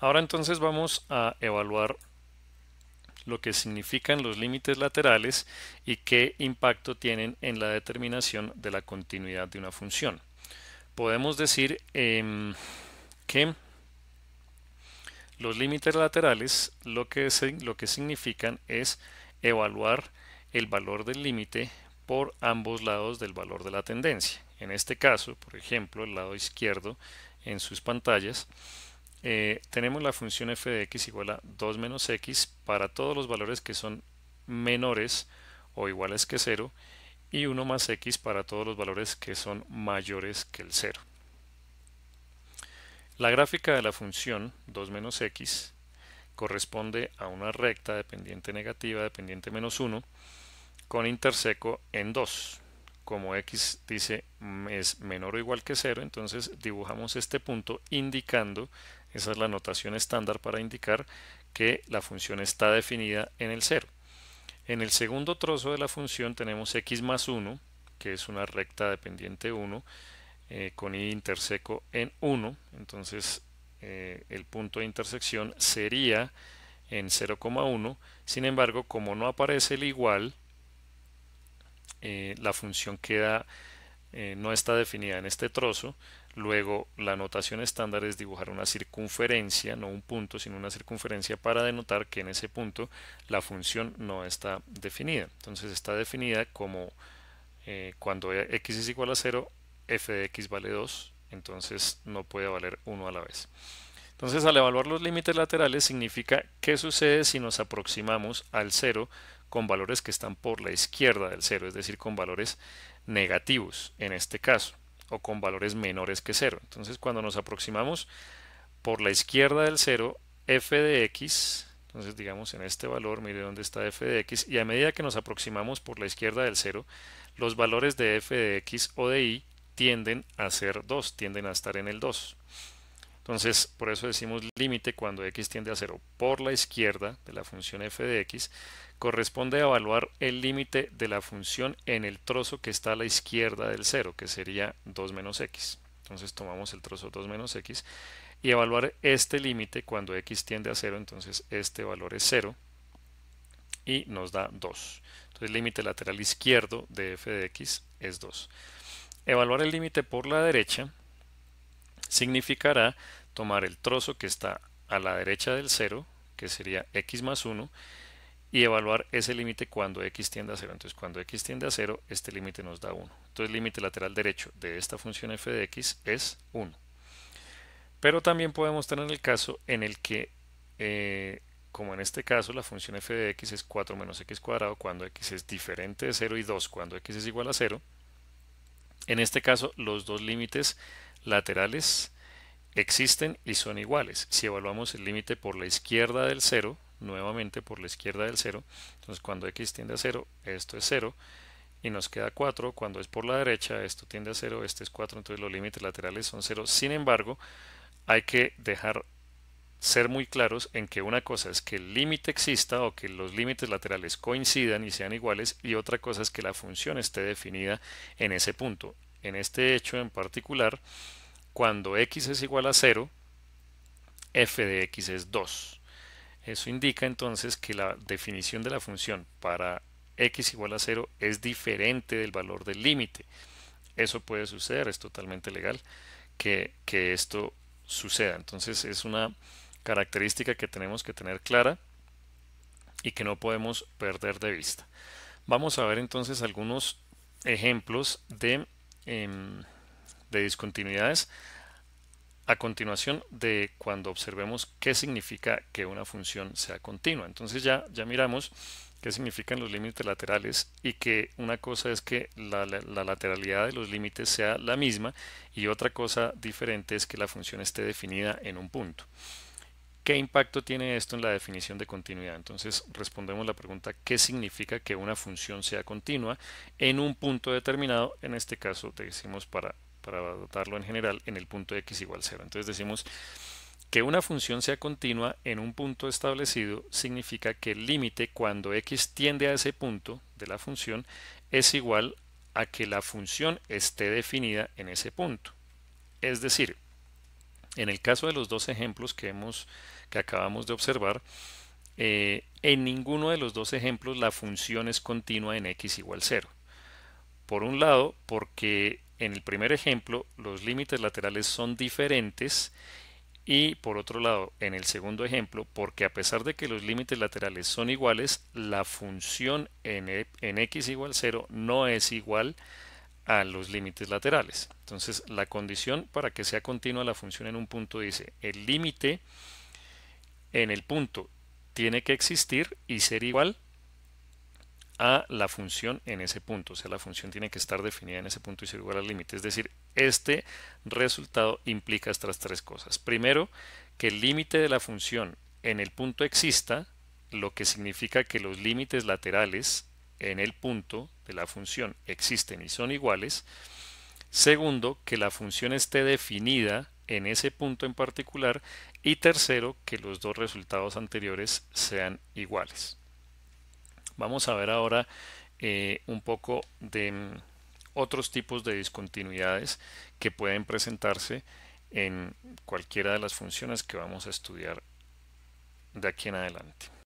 Ahora entonces vamos a evaluar lo que significan los límites laterales y qué impacto tienen en la determinación de la continuidad de una función. Podemos decir em, que los límites laterales lo que significan es evaluar el valor del límite por ambos lados del valor de la tendencia. En este caso, por ejemplo, el lado izquierdo en sus pantallas, eh, tenemos la función f de x igual a 2 menos x para todos los valores que son menores o iguales que 0 y 1 más x para todos los valores que son mayores que el 0. La gráfica de la función 2 menos x corresponde a una recta dependiente negativa dependiente menos 1 con interseco en 2. Como x dice es menor o igual que 0, entonces dibujamos este punto indicando esa es la notación estándar para indicar que la función está definida en el 0. En el segundo trozo de la función tenemos x más 1, que es una recta dependiente 1, eh, con y interseco en 1. Entonces eh, el punto de intersección sería en 0,1. Sin embargo, como no aparece el igual, eh, la función queda no está definida en este trozo, Luego, la notación estándar es dibujar una circunferencia, no un punto, sino una circunferencia para denotar que en ese punto la función no está definida. Entonces está definida como eh, cuando e-, x es igual a 0, f de x vale 2, entonces no puede valer 1 a la vez. Entonces al evaluar los límites laterales significa qué sucede si nos aproximamos al 0 con valores que están por la izquierda del 0, es decir, con valores negativos en este caso o con valores menores que 0. Entonces cuando nos aproximamos por la izquierda del 0, f de x, entonces digamos en este valor, mire dónde está f de x, y a medida que nos aproximamos por la izquierda del 0, los valores de f de x o de y tienden a ser 2, tienden a estar en el 2. Entonces, por eso decimos límite cuando x tiende a 0 por la izquierda de la función f de x, corresponde a evaluar el límite de la función en el trozo que está a la izquierda del 0, que sería 2 menos x. Entonces tomamos el trozo 2 menos x y evaluar este límite cuando x tiende a 0, entonces este valor es 0 y nos da 2. Entonces el límite lateral izquierdo de f de x es 2. Evaluar el límite por la derecha significará tomar el trozo que está a la derecha del 0, que sería x más 1, y evaluar ese límite cuando x tiende a 0. Entonces, cuando x tiende a 0, este límite nos da 1. Entonces, el límite lateral derecho de esta función f de x es 1. Pero también podemos tener el caso en el que, eh, como en este caso, la función f de x es 4 menos x cuadrado cuando x es diferente de 0 y 2 cuando x es igual a 0. En este caso, los dos límites laterales existen y son iguales. Si evaluamos el límite por la izquierda del 0, nuevamente por la izquierda del 0, entonces cuando x tiende a 0, esto es 0, y nos queda 4, cuando es por la derecha, esto tiende a 0, este es 4, entonces los límites laterales son 0. Sin embargo, hay que dejar ser muy claros en que una cosa es que el límite exista o que los límites laterales coincidan y sean iguales y otra cosa es que la función esté definida en ese punto en este hecho en particular, cuando x es igual a 0, f de x es 2. Eso indica entonces que la definición de la función para x igual a 0 es diferente del valor del límite. Eso puede suceder, es totalmente legal que, que esto suceda. Entonces es una característica que tenemos que tener clara y que no podemos perder de vista. Vamos a ver entonces algunos ejemplos de Em, de discontinuidades a continuación de cuando observemos qué significa que una función sea continua. Entonces ya, ya miramos qué significan los límites laterales y que una cosa es que la lateralidad de los límites sea la misma y otra cosa diferente es que la función esté definida en un punto. ¿Qué impacto tiene esto en la definición de continuidad? Entonces respondemos la pregunta ¿qué significa que una función sea continua en un punto determinado? En este caso te decimos para, dotarlo en general en el punto x igual 0. Entonces decimos que una función sea continua en un punto establecido significa que el límite cuando x tiende a ese punto de la función es igual a que la función esté definida en ese punto. Es decir, en el caso de los dos ejemplos que hemos que acabamos de observar, eh, en ninguno de los dos ejemplos la función es continua en x igual 0. Por un lado, porque en el primer ejemplo los límites laterales son diferentes y por otro lado, en el segundo ejemplo, porque a pesar de que los límites laterales son iguales, la función en, e, en x igual 0 no es igual a los límites laterales. Entonces, la condición para que sea continua la función en un punto dice, el límite en el punto tiene que existir y ser igual a la función en ese punto. O sea, la función tiene que estar definida en ese punto y ser igual al límite. Es decir, este resultado implica estas tres cosas. Primero, que el límite de la función en el punto exista, lo que significa que los límites laterales en el punto de la función existen y son iguales. Segundo, que la función esté definida en ese punto en particular y tercero que los dos resultados anteriores sean iguales. Vamos a ver ahora eh, un poco de mm, otros tipos de discontinuidades que pueden presentarse en cualquiera de las funciones que vamos a estudiar de aquí en adelante.